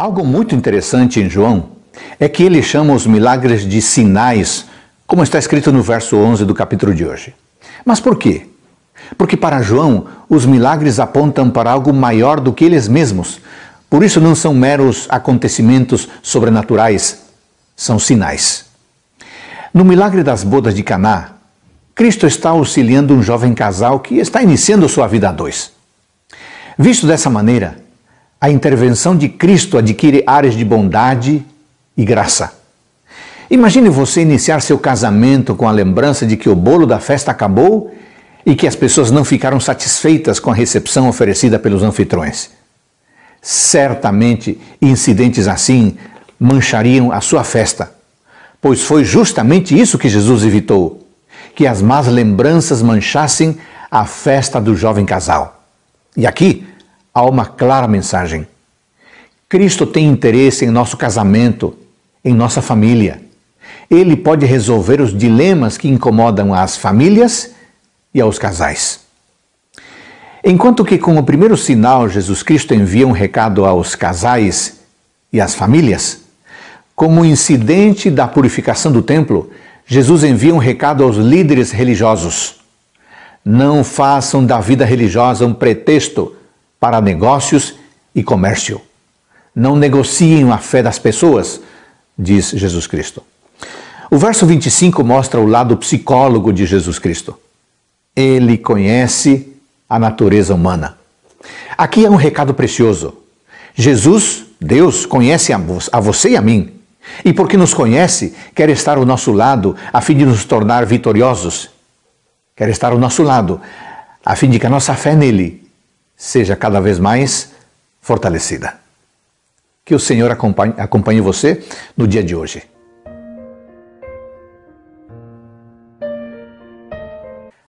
Algo muito interessante em João é que ele chama os milagres de sinais, como está escrito no verso 11 do capítulo de hoje. Mas por quê? Porque para João, os milagres apontam para algo maior do que eles mesmos. Por isso não são meros acontecimentos sobrenaturais, são sinais. No milagre das bodas de Caná, Cristo está auxiliando um jovem casal que está iniciando sua vida a dois. Visto dessa maneira, a intervenção de Cristo adquire áreas de bondade e graça. Imagine você iniciar seu casamento com a lembrança de que o bolo da festa acabou e que as pessoas não ficaram satisfeitas com a recepção oferecida pelos anfitrões. Certamente, incidentes assim manchariam a sua festa, pois foi justamente isso que Jesus evitou: que as más lembranças manchassem a festa do jovem casal. E aqui, há uma clara mensagem. Cristo tem interesse em nosso casamento, em nossa família. Ele pode resolver os dilemas que incomodam as famílias e aos casais. Enquanto que, com o primeiro sinal, Jesus Cristo envia um recado aos casais e às famílias, com o incidente da purificação do templo, Jesus envia um recado aos líderes religiosos. Não façam da vida religiosa um pretexto para negócios e comércio. Não negociem a fé das pessoas, diz Jesus Cristo. O verso 25 mostra o lado psicólogo de Jesus Cristo. Ele conhece a natureza humana. Aqui é um recado precioso. Jesus, Deus, conhece a você e a mim. E porque nos conhece, quer estar ao nosso lado a fim de nos tornar vitoriosos. Quer estar ao nosso lado a fim de que a nossa fé nele seja cada vez mais fortalecida. Que o Senhor acompanhe, acompanhe você no dia de hoje.